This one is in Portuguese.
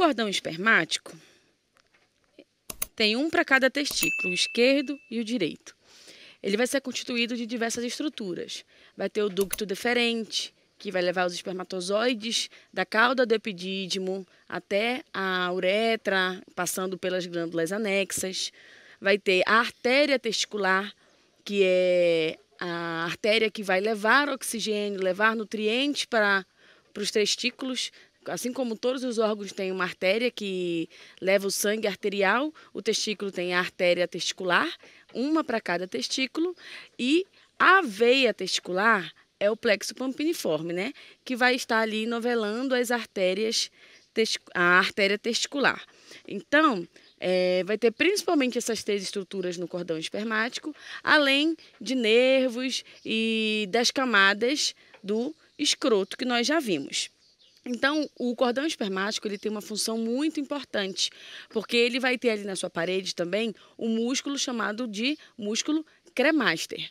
cordão espermático tem um para cada testículo, o esquerdo e o direito. Ele vai ser constituído de diversas estruturas. Vai ter o ducto deferente, que vai levar os espermatozoides da cauda do epidídimo até a uretra, passando pelas glândulas anexas. Vai ter a artéria testicular, que é a artéria que vai levar oxigênio, levar nutrientes para, para os testículos Assim como todos os órgãos têm uma artéria que leva o sangue arterial, o testículo tem a artéria testicular, uma para cada testículo, e a veia testicular é o plexo pampiniforme, né? Que vai estar ali novelando as artérias, a artéria testicular. Então, é, vai ter principalmente essas três estruturas no cordão espermático, além de nervos e das camadas do escroto que nós já vimos. Então, o cordão espermático ele tem uma função muito importante, porque ele vai ter ali na sua parede também um músculo chamado de músculo cremaster.